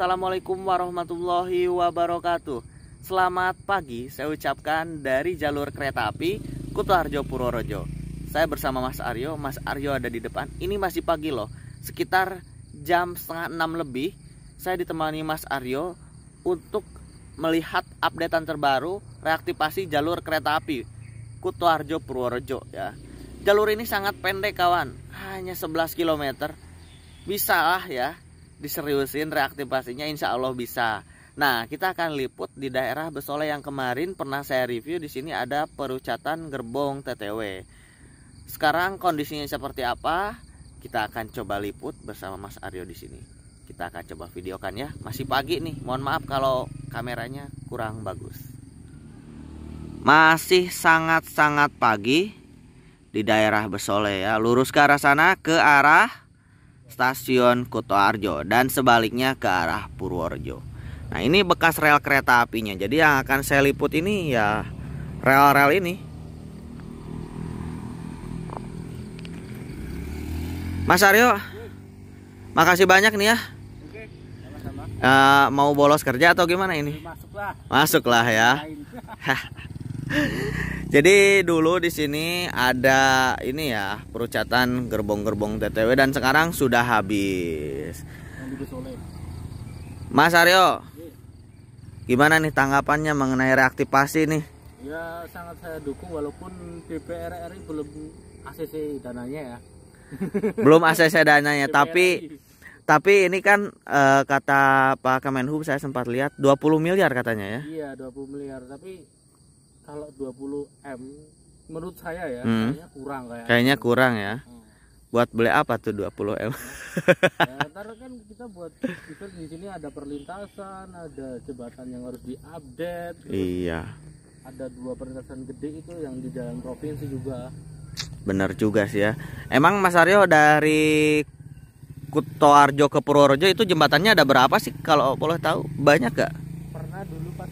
Assalamualaikum warahmatullahi wabarakatuh Selamat pagi saya ucapkan dari jalur kereta api Kutoarjo Purworejo Saya bersama Mas Aryo, Mas Aryo ada di depan Ini masih pagi loh, sekitar jam setengah enam lebih Saya ditemani Mas Aryo untuk melihat updatean terbaru reaktivasi jalur kereta api Kutoarjo Purworejo ya Jalur ini sangat pendek kawan, hanya 11 km lah ya diseriusin reaktivasinya insya Allah bisa. Nah, kita akan liput di daerah Besole yang kemarin pernah saya review. Di sini ada perucatan gerbong TTW. Sekarang kondisinya seperti apa? Kita akan coba liput bersama Mas Aryo di sini. Kita akan coba videokan ya. Masih pagi nih. Mohon maaf kalau kameranya kurang bagus. Masih sangat-sangat pagi di daerah Besole ya. Lurus ke arah sana ke arah stasiun Kutoarjo dan sebaliknya ke arah Purworejo. Nah ini bekas rel kereta apinya. Jadi yang akan saya liput ini ya rel-rel ini. Mas Aryo, makasih banyak nih ya. Oke, eh, sama -sama. Uh, mau bolos kerja atau gimana ini? Masuklah. Masuklah ya. Jadi dulu di sini ada ini ya perucatan gerbong-gerbong TTW dan sekarang sudah habis. Mas Aryo, gimana nih tanggapannya mengenai reaktivasi nih? Ya sangat saya dukung walaupun DPR RI belum ACC dananya ya. Belum ACC dananya, tapi tapi ini kan uh, kata Pak Kemenhub saya sempat lihat 20 miliar katanya ya. Iya, 20 miliar, tapi kalau 20 m menurut saya ya hmm. kayaknya kurang kayak kayaknya kurang ya hmm. buat beli apa tuh 20 m ya, ntar kan kita buat kita di sini ada perlintasan ada jembatan yang harus diupdate iya ada dua perlintasan gede itu yang di jalan provinsi juga bener juga sih ya emang Mas Aryo dari Kutoarjo ke Purworejo itu jembatannya ada berapa sih kalau boleh tahu banyak gak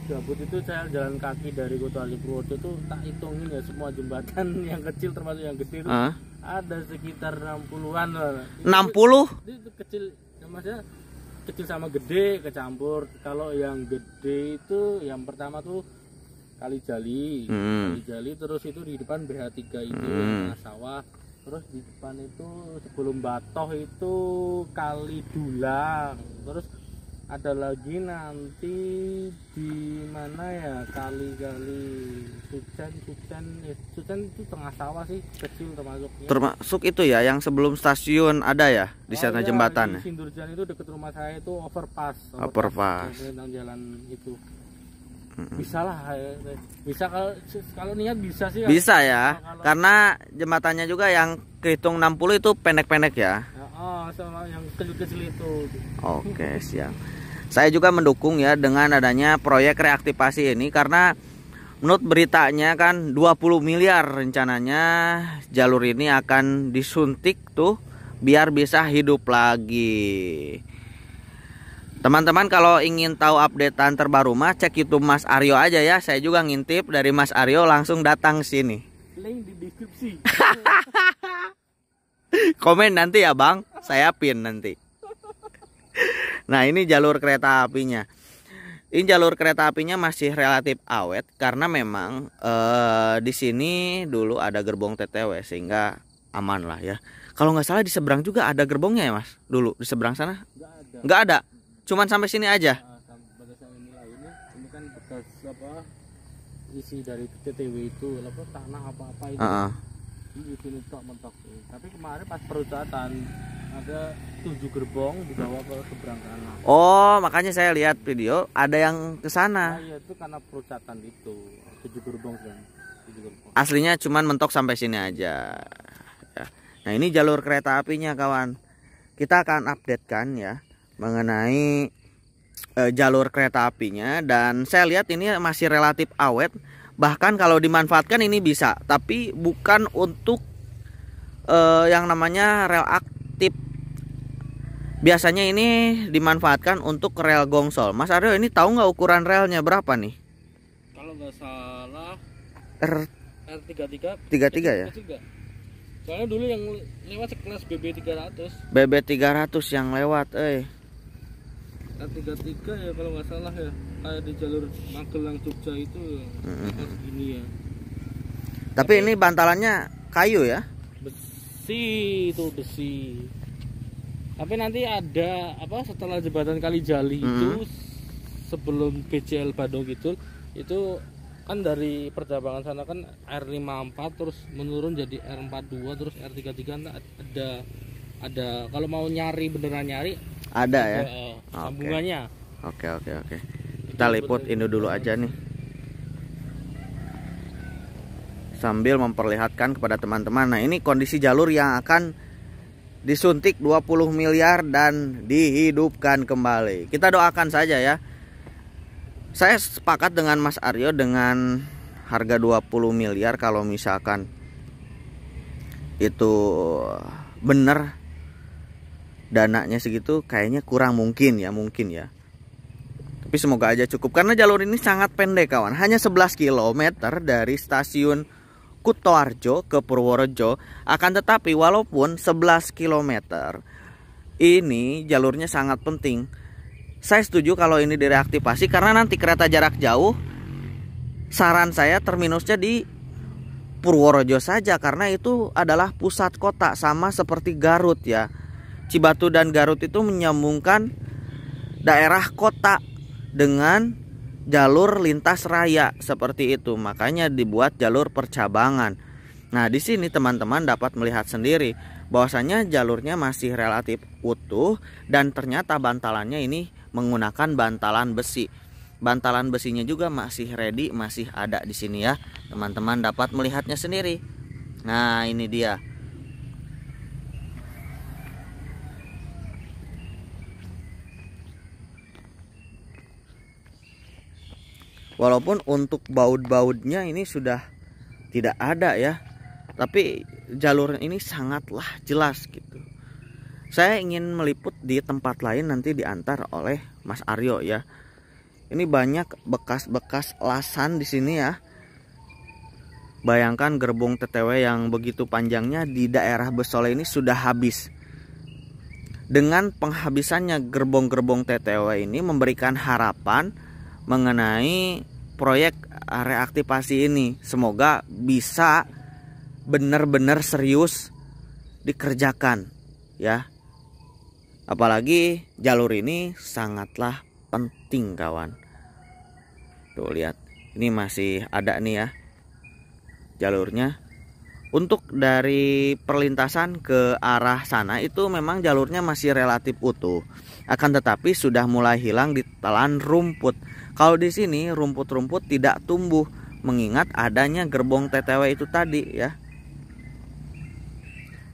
gabut itu saya jalan kaki dari Kota Purworejo itu tak hitungin ya semua jembatan yang kecil termasuk yang gede itu uh. ada sekitar 60-an. 60? Itu, itu kecil ya, maksudnya kecil sama gede kecampur. Kalau yang gede itu yang pertama tuh Kali Jali. Hmm. Kali Jali terus itu di depan BH3 itu hmm. sawah. Terus di depan itu sebelum Batoh itu Kali Dulang. Terus ada lagi nanti di mana ya kali-kali Sucen Sucen ya Sucen itu tengah sawah sih kecil termasuk termasuk itu ya yang sebelum stasiun ada ya di oh, sana iya, jembatan di ya? Sindurjan itu dekat rumah saya itu overpass overpass, overpass. jalan itu bisa lah eh, eh, bisa kalau kalau niat bisa sih bisa ya kalau, karena jembatannya juga yang kehitung 60 itu pendek-pendek ya oh, oh sama yang kecil-kecil itu oke siang saya juga mendukung ya dengan adanya proyek reaktivasi ini karena menurut beritanya kan 20 miliar rencananya jalur ini akan disuntik tuh biar bisa hidup lagi Teman-teman kalau ingin tahu updatean terbaru mah cek YouTube Mas Aryo aja ya. Saya juga ngintip dari Mas Aryo langsung datang sini. Link di deskripsi. Komen nanti ya, Bang. Saya pin nanti. Nah, ini jalur kereta apinya. Ini jalur kereta apinya masih relatif awet karena memang eh, di sini dulu ada gerbong TTW sehingga aman lah ya. Kalau nggak salah di seberang juga ada gerbongnya ya, Mas. Dulu di seberang sana. Nggak ada. Nggak ada. Cuman sampai sini aja. Ah, ini kan bekas apa? Isi dari TTW itu, apa tanah apa-apa itu. Uh -uh. Ini mentok. Tapi kemarin pas perusahaan ada tujuh gerbong dibawa ke seberang sana. Oh, makanya saya lihat video ada yang ke sana. Nah, iya, itu karena perusahaan itu. Tujuh gerbong kan. Tujuh gerbong. Aslinya cuman mentok sampai sini aja. Ya. Nah, ini jalur kereta apinya, kawan. Kita akan updatekan ya mengenai e, jalur kereta apinya dan saya lihat ini masih relatif awet bahkan kalau dimanfaatkan ini bisa tapi bukan untuk e, yang namanya rel aktif biasanya ini dimanfaatkan untuk rel gongsol Mas Aryo ini tahu nggak ukuran relnya berapa nih kalau nggak salah R R33 33 ya soalnya dulu yang lewat sekelas BB300 BB300 yang lewat eh 33 ya kalau nggak salah ya kayak di jalur Magelang Jogja itu mm -hmm. ya tapi, ini bantalannya kayu ya besi itu besi tapi nanti ada apa setelah jembatan kali Jali -hmm. itu mm-hmm. sebelum PCL Bandung gitu itu kan dari perdagangan sana kan R54 terus menurun jadi R42 terus R33 kan ada ada kalau mau nyari beneran nyari ada ya eh, okay. sambungannya oke okay, oke okay, oke okay. kita liput ini dulu aja nih sambil memperlihatkan kepada teman-teman nah ini kondisi jalur yang akan disuntik 20 miliar dan dihidupkan kembali kita doakan saja ya saya sepakat dengan Mas Aryo dengan harga 20 miliar kalau misalkan itu benar dananya segitu kayaknya kurang mungkin ya mungkin ya tapi semoga aja cukup karena jalur ini sangat pendek kawan hanya 11 km dari stasiun Kutoarjo ke Purworejo akan tetapi walaupun 11 km ini jalurnya sangat penting saya setuju kalau ini direaktivasi karena nanti kereta jarak jauh saran saya terminusnya di Purworejo saja karena itu adalah pusat kota sama seperti Garut ya Cibatu dan Garut itu menyambungkan daerah kota dengan jalur lintas raya seperti itu. Makanya dibuat jalur percabangan. Nah, di sini teman-teman dapat melihat sendiri bahwasanya jalurnya masih relatif utuh dan ternyata bantalannya ini menggunakan bantalan besi. Bantalan besinya juga masih ready, masih ada di sini ya. Teman-teman dapat melihatnya sendiri. Nah, ini dia. walaupun untuk baut-bautnya ini sudah tidak ada ya tapi jalur ini sangatlah jelas gitu saya ingin meliput di tempat lain nanti diantar oleh Mas Aryo ya ini banyak bekas-bekas lasan di sini ya bayangkan gerbong TTW yang begitu panjangnya di daerah Besole ini sudah habis dengan penghabisannya gerbong-gerbong TTW ini memberikan harapan mengenai proyek reaktivasi ini. Semoga bisa benar-benar serius dikerjakan ya. Apalagi jalur ini sangatlah penting kawan. Tuh lihat, ini masih ada nih ya jalurnya. Untuk dari perlintasan ke arah sana itu memang jalurnya masih relatif utuh. Akan tetapi sudah mulai hilang di telan rumput kalau di sini rumput-rumput tidak tumbuh mengingat adanya gerbong TTW itu tadi ya.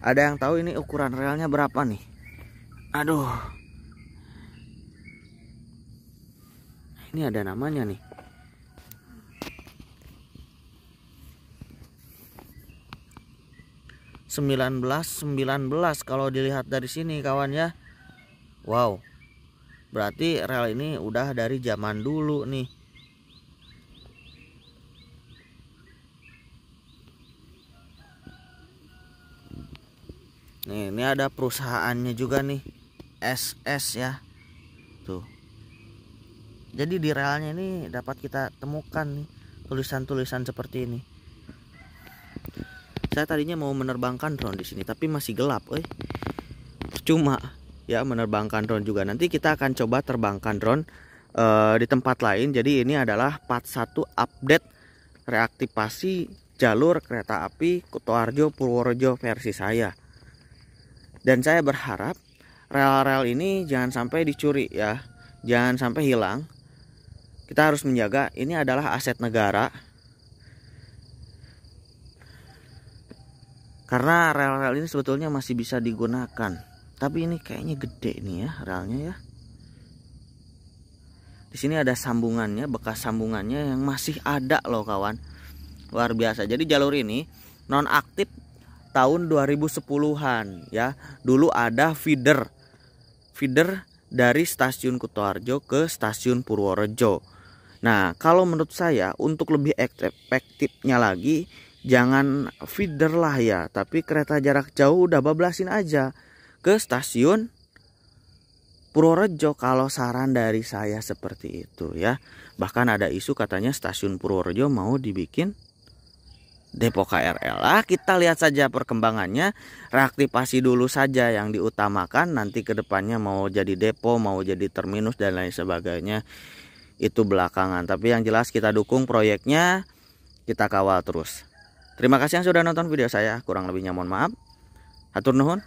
Ada yang tahu ini ukuran realnya berapa nih? Aduh. Ini ada namanya nih. Sembilan belas, sembilan belas kalau dilihat dari sini kawan ya. Wow, Berarti rel ini udah dari zaman dulu nih. Nih, ini ada perusahaannya juga nih. SS ya. Tuh. Jadi di relnya ini dapat kita temukan nih tulisan-tulisan seperti ini. Saya tadinya mau menerbangkan drone di sini tapi masih gelap, eh. Cuma ya menerbangkan drone juga. Nanti kita akan coba terbangkan drone uh, di tempat lain. Jadi ini adalah part 1 update reaktivasi jalur kereta api Kutoarjo Purworejo versi saya. Dan saya berharap rel-rel ini jangan sampai dicuri ya. Jangan sampai hilang. Kita harus menjaga ini adalah aset negara. Karena rel-rel ini sebetulnya masih bisa digunakan tapi ini kayaknya gede nih ya realnya ya di sini ada sambungannya bekas sambungannya yang masih ada loh kawan luar biasa jadi jalur ini nonaktif tahun 2010-an ya dulu ada feeder feeder dari stasiun Kutoarjo ke stasiun Purworejo Nah, kalau menurut saya untuk lebih efektifnya lagi jangan feeder lah ya, tapi kereta jarak jauh udah bablasin aja ke stasiun Purworejo kalau saran dari saya seperti itu ya. Bahkan ada isu katanya stasiun Purworejo mau dibikin depo KRL lah. Kita lihat saja perkembangannya. Reaktivasi dulu saja yang diutamakan. Nanti kedepannya mau jadi depo, mau jadi terminus dan lain sebagainya itu belakangan. Tapi yang jelas kita dukung proyeknya, kita kawal terus. Terima kasih yang sudah nonton video saya. Kurang lebihnya mohon maaf. Hatur nuhun.